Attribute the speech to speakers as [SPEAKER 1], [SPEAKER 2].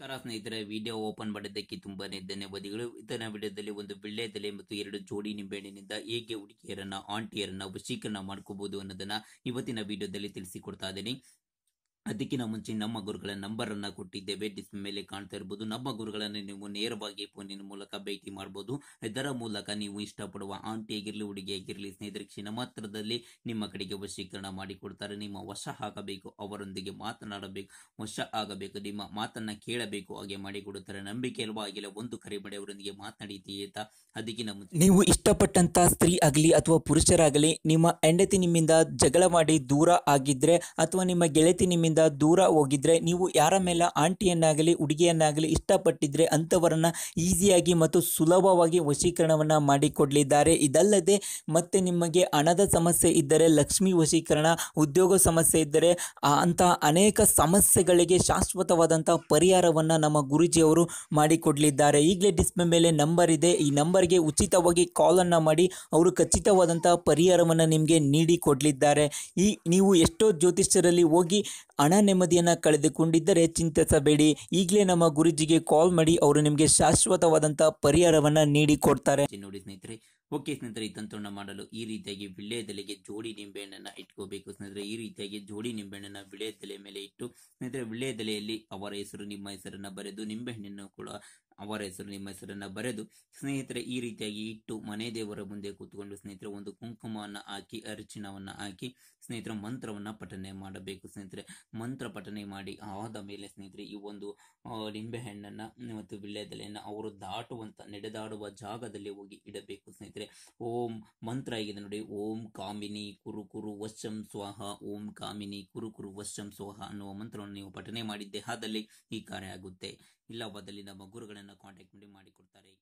[SPEAKER 1] ನಮಸ್ಕಾರ ಸ್ನೇಹಿತರೆ video open ಮಾಡಿದ್ದಕ್ಕೆ ತುಂಬಾನೇ ಧನ್ಯವಾದಗಳು ಇದನ್ನ ವಿಡಿಯೋದಲ್ಲಿ ಒಂದು ತಲೆ ಮತ್ತು ಎರಡು ಜೋಡಿ ನಿಂಬೆಹಣ್ಣಿನಿಂದ ಹೇಗೆ ಹುಡುಗಿಯರನ್ನ ಆಂಟಿಯರನ್ನ ವಶೀಕರಣ ಮಾಡ್ಕೋಬಹುದು ಅನ್ನೋದನ್ನ ಇವತ್ತಿನ ವಿಡಿಯೋದಲ್ಲಿ ತಿಳಿಸಿಕೊಡ್ತಾ ಇದ್ದೀನಿ ಅದಕ್ಕಿಂತ ಮುಂಚೆ ನಮ್ಮ ಗುರುಗಳ ನಂಬರ್ ಅನ್ನ ಕೊಟ್ಟಿದ್ದೇವೆ ಡಿಸ್ ಮೇಲೆ ಕಾಣ್ತಾ ಇರಬಹುದು ನಮ್ಮ ಗುರುಗಳನ್ನು ನೀವು ನೇರವಾಗಿ ಫೋನಿನ ಮೂಲಕ ಭೇಟಿ ಮಾಡಬಹುದು ಇದರ ಮೂಲಕ ನೀವು ಇಷ್ಟಪಡುವ ಆಂಟಿ ಆಗಿರ್ಲಿ ಹುಡುಗಿ ಆಗಿರ್ಲಿ ಸ್ನೇಹಿತರ ಕ್ಷಣ ಮಾತ್ರದಲ್ಲಿ ನಿಮ್ಮ ಕಡೆಗೆ ವಶೀಕರಣ ಮಾಡಿಕೊಡ್ತಾರೆ ನಿಮ್ಮ ವಶ ಆಗಬೇಕು ಅವರೊಂದಿಗೆ ಮಾತನಾಡಬೇಕು ವಶ ಆಗಬೇಕು ನಿಮ್ಮ ಮಾತನ್ನ ಕೇಳಬೇಕು ಹಾಗೆ ಮಾಡಿಕೊಡುತ್ತಾರೆ ನಂಬಿಕೆ ಅಲ್ವಾ ಆಗಿಲ್ಲ ಒಂದು ಕರೆ ಮಾಡಿ ಅವರೊಂದಿಗೆ ಮಾತನಾಡಿದೆಯೇತಾ ಅದಕ್ಕಿಂತ
[SPEAKER 2] ಮುಂಚೆ ನೀವು ಇಷ್ಟಪಟ್ಟಂತ ಸ್ತ್ರೀ ಆಗಲಿ ಅಥವಾ ಪುರುಷರಾಗಲಿ ನಿಮ್ಮ ಹೆಂಡತಿ ನಿಮ್ಮಿಂದ ಜಗಳ ಮಾಡಿ ದೂರ ಆಗಿದ್ರೆ ಅಥವಾ ನಿಮ್ಮ ಗೆಳತಿ ನಿಮ್ಮಿಂದ ದೂರ ಹೋಗಿದ್ರೆ ನೀವು ಯಾರ ಮೇಲೆ ಆಂಟಿಯನ್ನಾಗಲಿ ಹುಡುಗಿಯನ್ನಾಗಲಿ ಇಷ್ಟಪಟ್ಟಿದ್ರೆ ಅಂಥವರನ್ನು ಈಸಿಯಾಗಿ ಮತ್ತು ಸುಲಭವಾಗಿ ವಶೀಕರಣವನ್ನು ಮಾಡಿಕೊಡಲಿದ್ದಾರೆ ಇದಲ್ಲದೆ ಮತ್ತೆ ನಿಮಗೆ ಹಣದ ಸಮಸ್ಯೆ ಇದ್ದರೆ ಲಕ್ಷ್ಮಿ ವಶೀಕರಣ ಉದ್ಯೋಗ ಸಮಸ್ಯೆ ಇದ್ದರೆ ಅಂತಹ ಅನೇಕ ಸಮಸ್ಯೆಗಳಿಗೆ ಶಾಶ್ವತವಾದಂಥ ಪರಿಹಾರವನ್ನು ನಮ್ಮ ಗುರುಜಿಯವರು ಮಾಡಿಕೊಡಲಿದ್ದಾರೆ ಈಗಲೇ ಡಿಸ್ಪ್ಲೇ ಮೇಲೆ ನಂಬರ್ ಇದೆ ಈ ನಂಬರ್ಗೆ ಉಚಿತವಾಗಿ ಕಾಲನ್ನು ಮಾಡಿ ಅವರು ಖಚಿತವಾದಂಥ ಪರಿಹಾರವನ್ನು ನಿಮಗೆ ನೀಡಿಕೊಡಲಿದ್ದಾರೆ ಈ ನೀವು ಎಷ್ಟೋ ಜ್ಯೋತಿಷ್ಯರಲ್ಲಿ ಹೋಗಿ ಹಣ ನೆಮ್ಮದಿಯನ್ನು ಕಳೆದುಕೊಂಡಿದ್ದರೆ ಚಿಂತಿಸಬೇಡಿ ಈಗಲೇ ನಮ್ಮ ಗುರುಜಿಗೆ ಕಾಲ್ ಮಾಡಿ ಅವರು ನಿಮಗೆ ಶಾಶ್ವತವಾದಂತಹ ಪರಿಹಾರವನ್ನ ನೀಡಿ ಕೊಡ್ತಾರೆ ನೋಡಿ ಸ್ನೇಹಿತರೆ
[SPEAKER 1] ಓಕೆ ಸ್ನೇಹಿತರೆ ತಂತ್ರವನ್ನು ಮಾಡಲು ಈ ರೀತಿಯಾಗಿ ವಿಳ್ಯದೆಲೆಗೆ ಜೋಡಿ ನಿಂಬೆಹಣ್ಣನ್ನು ಇಟ್ಕೋಬೇಕು ಸ್ನೇಹಿತರೆ ಈ ರೀತಿಯಾಗಿ ಜೋಡಿ ನಿಂಬೆಹಣ್ಣನ್ನು ವಿಳೆಯದೆಲೆ ಮೇಲೆ ಇಟ್ಟು ಸ್ನೇಹಿತರೆ ವಿಳ್ಯದೆಲೆಯಲ್ಲಿ ಅವರ ಹೆಸರು ನಿಮ್ಮ ಹೆಸರನ್ನ ಬರೆದು ನಿಂಬೆಹಣ್ಣನ್ನು ಕೂಡ ಅವರ ಹೆಸರು ನಿಮ್ಮ ಹೆಸರನ್ನ ಬರೆದು ಸ್ನೇಹಿತರೆ ಈ ರೀತಿಯಾಗಿ ಇಟ್ಟು ಮನೆ ದೇವರ ಮುಂದೆ ಕೂತ್ಕೊಂಡು ಸ್ನೇಹಿತರೆ ಒಂದು ಕುಂಕುಮವನ್ನು ಹಾಕಿ ಅರ್ಚನವನ್ನ ಹಾಕಿ ಸ್ನೇಹಿತರ ಮಂತ್ರವನ್ನ ಪಠನೆ ಮಾಡಬೇಕು ಸ್ನೇಹಿತರೆ ಮಂತ್ರ ಪಠನೆ ಮಾಡಿ ಆದ ಮೇಲೆ ಸ್ನೇಹಿತರೆ ಈ ಒಂದು ನಿಂಬೆಹಣ್ಣನ್ನ ಮತ್ತು ವಿಳ್ಯದೆಲೆಯನ್ನು ಅವರು ದಾಟುವಂತ ನಡೆದಾಡುವ ಜಾಗದಲ್ಲಿ ಹೋಗಿ ಇಡಬೇಕು ಸ್ನೇಹಿತರೆ ಓಂ ಮಂತ್ರ ಆಗಿದೆ ನೋಡಿ ಓಂ ಕಾಮಿನಿ ಕುರು ಕುರು ವಶಂ ಸ್ವಾಹ ಓಂ ಕಾಮಿನಿ ಕುರು ಕುರು ವಶಂ ಸ್ವಾಹ ಅನ್ನುವ ಮಂತ್ರವನ್ನು ನೀವು ಪಠನೆ ಮಾಡಿದ್ದೆ ಹಾದಲ್ಲಿ ಈ ಕಾರ್ಯ ಆಗುತ್ತೆ ಇಲ್ಲವಾದಲ್ಲಿ ನಮ್ಮ ಗುರುಗಳನ್ನು ಕಾಂಟ್ಯಾಕ್ಟ್ ಮಾಡಿ ಮಾಡಿಕೊಡ್ತಾರೆ